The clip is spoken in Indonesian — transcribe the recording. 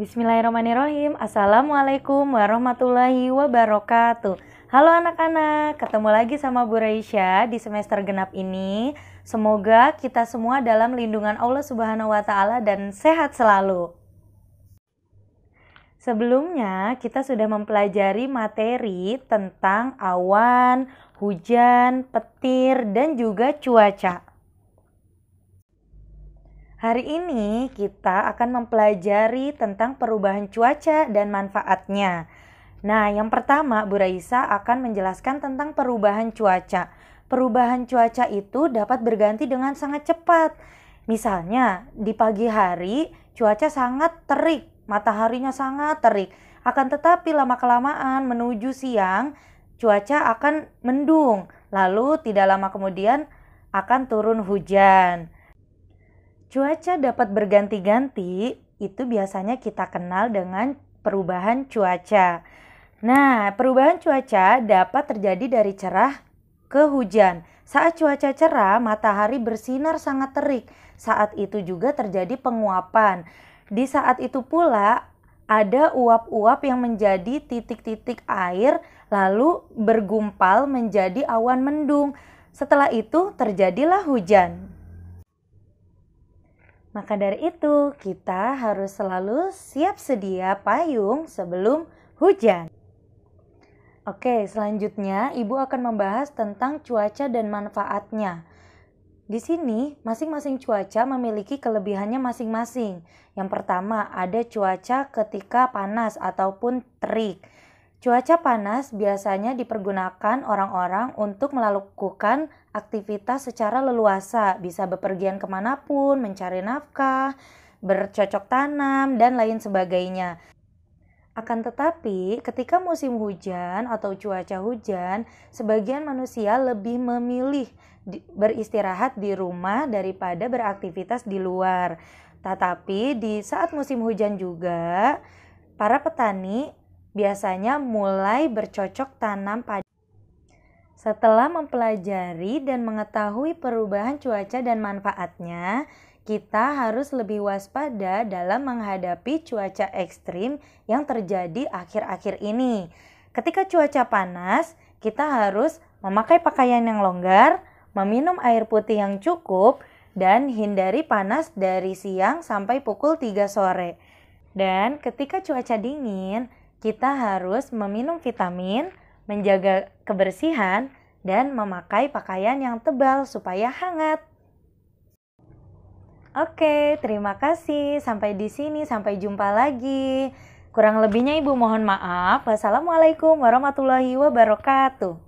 Bismillahirrahmanirrahim. Assalamualaikum warahmatullahi wabarakatuh. Halo anak-anak, ketemu lagi sama Bu Raisya di semester genap ini. Semoga kita semua dalam lindungan Allah Subhanahu wa taala dan sehat selalu. Sebelumnya kita sudah mempelajari materi tentang awan, hujan, petir dan juga cuaca. Hari ini kita akan mempelajari tentang perubahan cuaca dan manfaatnya. Nah, yang pertama Bu Raisa akan menjelaskan tentang perubahan cuaca. Perubahan cuaca itu dapat berganti dengan sangat cepat. Misalnya, di pagi hari cuaca sangat terik, mataharinya sangat terik. Akan tetapi lama-kelamaan menuju siang cuaca akan mendung, lalu tidak lama kemudian akan turun hujan. Cuaca dapat berganti-ganti, itu biasanya kita kenal dengan perubahan cuaca. Nah, perubahan cuaca dapat terjadi dari cerah ke hujan. Saat cuaca cerah, matahari bersinar sangat terik. Saat itu juga terjadi penguapan. Di saat itu pula ada uap-uap yang menjadi titik-titik air lalu bergumpal menjadi awan mendung. Setelah itu terjadilah hujan. Maka dari itu, kita harus selalu siap sedia payung sebelum hujan. Oke, selanjutnya Ibu akan membahas tentang cuaca dan manfaatnya. Di sini, masing-masing cuaca memiliki kelebihannya masing-masing. Yang pertama, ada cuaca ketika panas ataupun terik. Cuaca panas biasanya dipergunakan orang-orang untuk melakukan aktivitas secara leluasa, bisa bepergian kemanapun, mencari nafkah, bercocok tanam, dan lain sebagainya. Akan tetapi, ketika musim hujan atau cuaca hujan, sebagian manusia lebih memilih beristirahat di rumah daripada beraktivitas di luar. Tetapi, di saat musim hujan juga, para petani biasanya mulai bercocok tanam pada setelah mempelajari dan mengetahui perubahan cuaca dan manfaatnya, kita harus lebih waspada dalam menghadapi cuaca ekstrim yang terjadi akhir-akhir ini. Ketika cuaca panas, kita harus memakai pakaian yang longgar, meminum air putih yang cukup, dan hindari panas dari siang sampai pukul 3 sore. Dan ketika cuaca dingin, kita harus meminum vitamin, menjaga kebersihan, dan memakai pakaian yang tebal supaya hangat. Oke, terima kasih. Sampai di sini, sampai jumpa lagi. Kurang lebihnya Ibu mohon maaf. Wassalamualaikum warahmatullahi wabarakatuh.